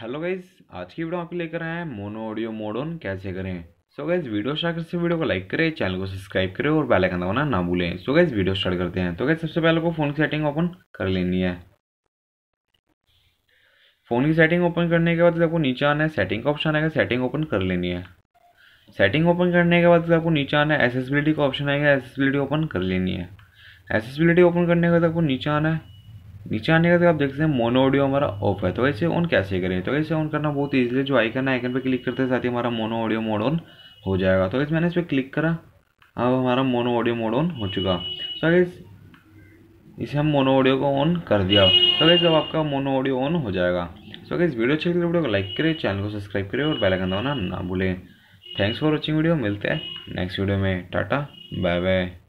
hello guys आज की video आपके लेकर आए हैं मोनो ऑडियो मोड ऑन कैसे करें सो गाइज वीडियो स्टार्ट करते वीडियो को लाइक करें चैनल को सब्सक्राइब करें और बेल आइकन दबाना ना भूलें सो गाइज वीडियो स्टार्ट करते हैं तो गाइज सबसे पहले को फ़ोन की सेटिंग ओपन कर लेनी है फ़ोन की सेटिंग ओपन करने के बाद आपको नीचे आना है सेटिंग का ऑप्शन आएगा सेटिंग ओपन कर लेनी है सेटिंग ओपन करने के बाद आपको नीचे आना है एसेसबिलिटी का ऑप्शन आएगा एसेसबिलिटी ओपन कर लेनी है एसेसबिलिटी ओपन करने के बाद आपको नीचे आना है नीचे आने के बाद तो आप देखते हैं मोनो ऑडियो हमारा ऑफ है तो ऐसे ऑन कैसे करें तो ऐसे ऑन करना बहुत ईजिली जो आइकन है आइकन पर क्लिक करते साथ ही हमारा मोनो ऑडियो मोड ऑन हो जाएगा तो वैसे मैंने इस पर क्लिक करा अब हमारा मोनो ऑडियो मोड ऑन हो चुका सो अगर इसे हम मोनो ऑडियो को ऑन कर दिया तो गैस जब आपका मोनो ऑडियो ऑन हो जाएगा सो इस वीडियो अच्छी लगी तो वीडियो को लाइक करें चैनल को सब्सक्राइब करें और बेल आइकन दबाना ना भूलें थैंक्स फॉर वॉचिंग वीडियो मिलते हैं नेक्स्ट वीडियो में टाटा बाय बाय